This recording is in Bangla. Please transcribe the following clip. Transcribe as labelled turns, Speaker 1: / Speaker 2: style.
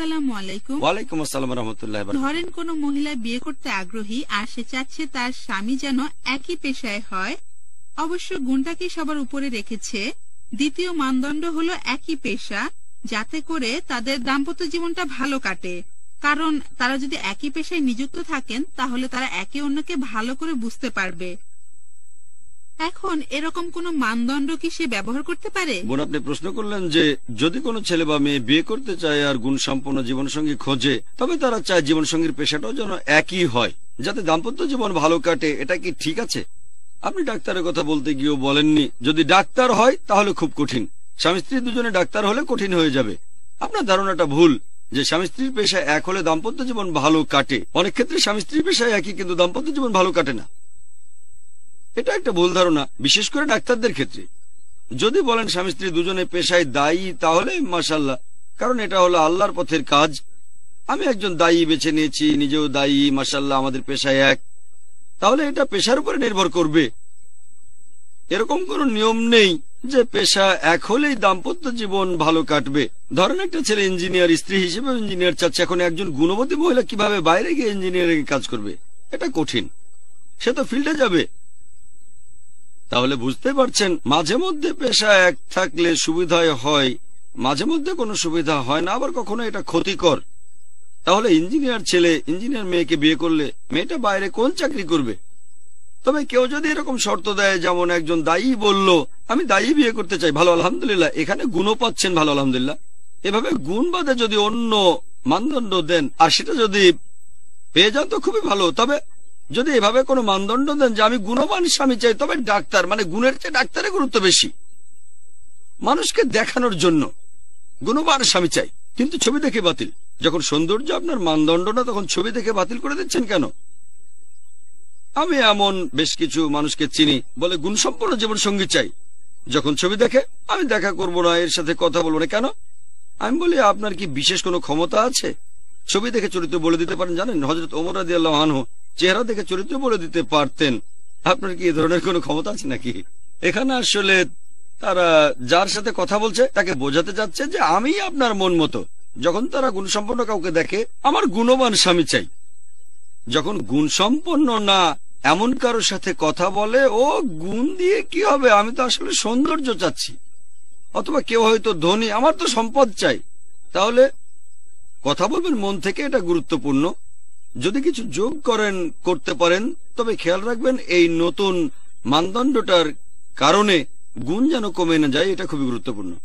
Speaker 1: ধরেন
Speaker 2: কোন মহিলা বিয়ে করতে আগ্রহী আর সে চাচ্ছে তার স্বামী যেন একই পেশায় হয় অবশ্য গুণটাকে সবার উপরে রেখেছে দ্বিতীয় মানদণ্ড হলো একই পেশা যাতে করে তাদের দাম্পত্য জীবনটা ভালো কাটে কারণ তারা যদি একই পেশায় নিযুক্ত থাকেন তাহলে তারা একে অন্যকে ভালো করে বুঝতে পারবে এখন এরকম কোন মানদণ্ড কি সে ব্যবহার করতে পারে বোন
Speaker 1: আপনি প্রশ্ন করলেন যে যদি কোনো ছেলে বা মেয়ে বিয়ে করতে চায় আর গুণ গুণসম্পন্ন জীবনসঙ্গী খোঁজে তবে তারা চায় জীবনসঙ্গীর পেশাটাও যেন একই হয় যাতে দাম্পত্য জীবন ভালো কাটে এটা কি ঠিক আছে আপনি ডাক্তারের কথা বলতে গিয়েও বলেননি যদি ডাক্তার হয় তাহলে খুব কঠিন স্বামী স্ত্রী দুজনে ডাক্তার হলে কঠিন হয়ে যাবে আপনার ধারণাটা ভুল যে স্বামী স্ত্রীর পেশা এক হলে দাম্পত্য জীবন ভালো কাটে অনেক ক্ষেত্রে স্বামী স্ত্রীর পেশা একই কিন্তু দাম্পত্য জীবন ভালো কাটে না এটা একটা ভুল ধারণা বিশেষ করে ডাক্তারদের ক্ষেত্রে যদি বলেন স্বামী স্ত্রী দুজনে পেশায় দায়ী তাহলে মাসাল্লাহ কারণ এটা হলো আল্লাহর পথের কাজ আমি একজন দায়ী বেছে নিয়েছি নিজেও দায়ী মাসাল্লাহ আমাদের পেশায় এক তাহলে এটা পেশার উপরে নির্ভর করবে এরকম কোন নিয়ম নেই যে পেশা এক হলেই দাম্পত্য জীবন ভালো কাটবে ধরেন একটা ছেলে ইঞ্জিনিয়ার স্ত্রী হিসেবে ইঞ্জিনিয়ার চাচ্ছে এখন একজন গুণবতী মহিলা কিভাবে বাইরে গিয়ে ইঞ্জিনিয়ারিং কাজ করবে এটা কঠিন সে তো ফিল্ডে যাবে তাহলে বুঝতে পারছেন মাঝে মধ্যে পেশা এক থাকলে সুবিধায় হয় মাঝে মধ্যে কোনো সুবিধা হয় না আবার কখনো এটা ক্ষতিকর তাহলে ইঞ্জিনিয়ার ছেলে ইঞ্জিনিয়ার মেয়েকে বিয়ে করলে মেয়েটা বাইরে কোন চাকরি করবে তবে কেউ যদি এরকম শর্ত দেয় যেমন একজন দায়ী বলল আমি দায়ী বিয়ে করতে চাই ভালো আলহামদুলিল্লাহ এখানে গুণও পাচ্ছেন ভালো আলহামদুলিল্লাহ এভাবে গুণ বাদে যদি অন্য মানদণ্ড দেন আর সেটা যদি পেয়ে যান তো খুবই ভালো তবে যদি এভাবে কোনো মানদণ্ড দেন যে আমি গুণবান স্বামী চাই তবে ডাক্তার মানে গুণের চেয়ে ডাক্তারের গুরুত্ব বেশি মানুষকে দেখানোর জন্য গুণবান স্বামী চাই কিন্তু ছবি দেখে বাতিল যখন সৌন্দর্য আপনার মানদণ্ড না তখন ছবি দেখে বাতিল করে দিচ্ছেন কেন আমি এমন বেশ কিছু মানুষকে চিনি বলে গুণসম্পন্ন জীবন সঙ্গী চাই যখন ছবি দেখে আমি দেখা করব না এর সাথে কথা বলবো না কেন আমি বলি আপনার কি বিশেষ কোনো ক্ষমতা আছে ছবি দেখে চরিত্র বলে দিতে পারেন জানেন হজরত ওমর আল্লাহ চেহারা দেখে চরিত্র বলে দিতে পারতেন আপনার কি এ ধরনের কোনো ক্ষমতা আছে নাকি এখানে আসলে তারা যার সাথে কথা বলছে তাকে বোঝাতে যাচ্ছে যে আমি আপনার মন মতো যখন তারা গুণসম্পন্ন কাউকে দেখে আমার গুণবান স্বামী চাই যখন গুণসম্পন্ন না এমন কারোর সাথে কথা বলে ও গুণ দিয়ে কি হবে আমি তো আসলে সৌন্দর্য চাচ্ছি অথবা কেউ হয়তো ধনী আমার তো সম্পদ চাই তাহলে কথা বলবেন মন থেকে এটা গুরুত্বপূর্ণ যদি কিছু যোগ করেন করতে পারেন তবে খেয়াল রাখবেন এই নতুন মানদণ্ডটার কারণে গুণ যেন কমে না যায় এটা খুবই গুরুত্বপূর্ণ